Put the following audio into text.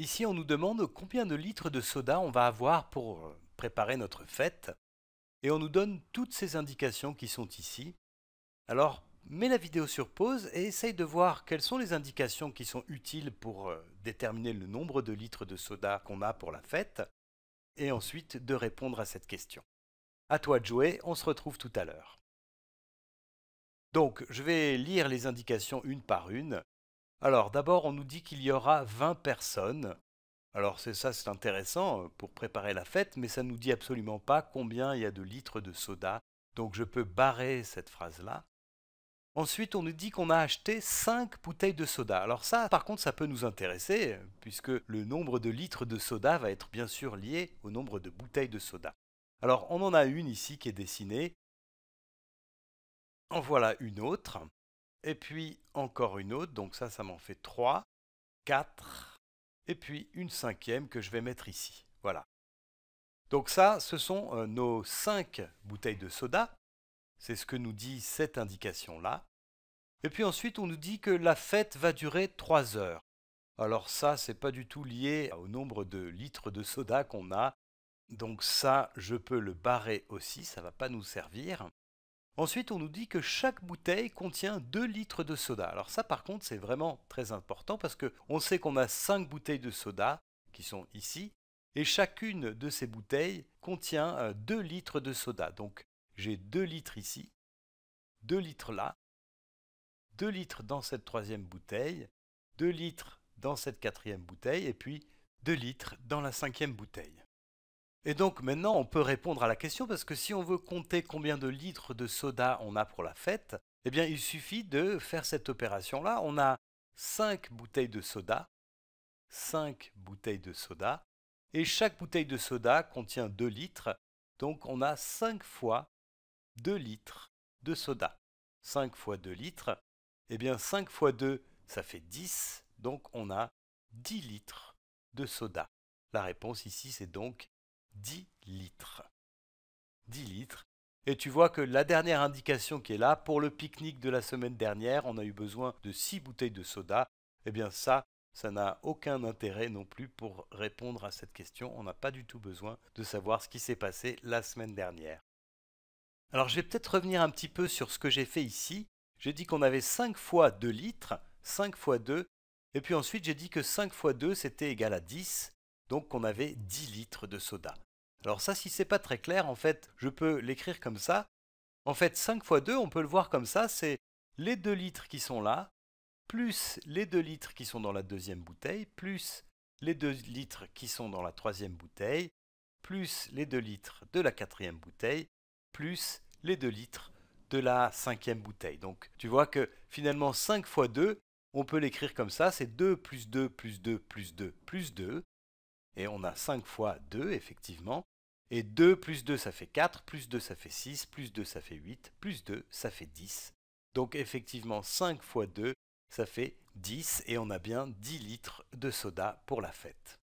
Ici, on nous demande combien de litres de soda on va avoir pour euh, préparer notre fête, et on nous donne toutes ces indications qui sont ici. Alors, mets la vidéo sur pause et essaye de voir quelles sont les indications qui sont utiles pour euh, déterminer le nombre de litres de soda qu'on a pour la fête, et ensuite de répondre à cette question. À toi de jouer, on se retrouve tout à l'heure. Donc, je vais lire les indications une par une alors d'abord, on nous dit qu'il y aura 20 personnes. Alors c'est ça, c'est intéressant euh, pour préparer la fête, mais ça ne nous dit absolument pas combien il y a de litres de soda, donc je peux barrer cette phrase-là. Ensuite, on nous dit qu'on a acheté 5 bouteilles de soda. Alors ça, par contre, ça peut nous intéresser, puisque le nombre de litres de soda va être bien sûr lié au nombre de bouteilles de soda. Alors on en a une ici qui est dessinée. En voilà une autre et puis encore une autre, donc ça, ça m'en fait 3, 4, et puis une cinquième que je vais mettre ici. Voilà. Donc ça, ce sont euh, nos 5 bouteilles de soda. C'est ce que nous dit cette indication-là. Et puis ensuite, on nous dit que la fête va durer 3 heures. Alors ça, c'est pas du tout lié au nombre de litres de soda qu'on a. Donc ça, je peux le barrer aussi, ça ne va pas nous servir. Ensuite, on nous dit que chaque bouteille contient 2 litres de soda. Alors ça, par contre, c'est vraiment très important parce qu'on sait qu'on a 5 bouteilles de soda qui sont ici et chacune de ces bouteilles contient 2 euh, litres de soda. Donc j'ai 2 litres ici, 2 litres là, 2 litres dans cette troisième bouteille, 2 litres dans cette quatrième bouteille et puis 2 litres dans la cinquième bouteille. Et donc maintenant, on peut répondre à la question parce que si on veut compter combien de litres de soda on a pour la fête, eh bien il suffit de faire cette opération-là. On a 5 bouteilles de soda, 5 bouteilles de soda, et chaque bouteille de soda contient 2 litres, donc on a 5 fois 2 litres de soda. 5 fois 2 litres, eh bien 5 fois 2, ça fait 10, donc on a 10 litres de soda. La réponse ici, c'est donc 10 litres. 10 litres. Et tu vois que la dernière indication qui est là, pour le pique-nique de la semaine dernière, on a eu besoin de 6 bouteilles de soda. Eh bien ça, ça n'a aucun intérêt non plus pour répondre à cette question. On n'a pas du tout besoin de savoir ce qui s'est passé la semaine dernière. Alors je vais peut-être revenir un petit peu sur ce que j'ai fait ici. J'ai dit qu'on avait 5 fois 2 litres, 5 fois 2, et puis ensuite j'ai dit que 5 fois 2 c'était égal à 10, donc on avait 10 litres de soda. Alors ça, si ce n'est pas très clair, en fait, je peux l'écrire comme ça. En fait, 5 x 2, on peut le voir comme ça, c'est les 2 litres qui sont là, plus les 2 litres qui sont dans la deuxième bouteille, plus les 2 litres qui sont dans la troisième bouteille, plus les 2 litres de la quatrième bouteille, plus les 2 litres de la cinquième bouteille. Donc tu vois que finalement 5 x 2, on peut l'écrire comme ça, c'est 2 plus 2 plus 2 plus 2 plus 2, et on a 5 fois 2, effectivement. Et 2 plus 2, ça fait 4, plus 2, ça fait 6, plus 2, ça fait 8, plus 2, ça fait 10. Donc effectivement, 5 fois 2, ça fait 10, et on a bien 10 litres de soda pour la fête.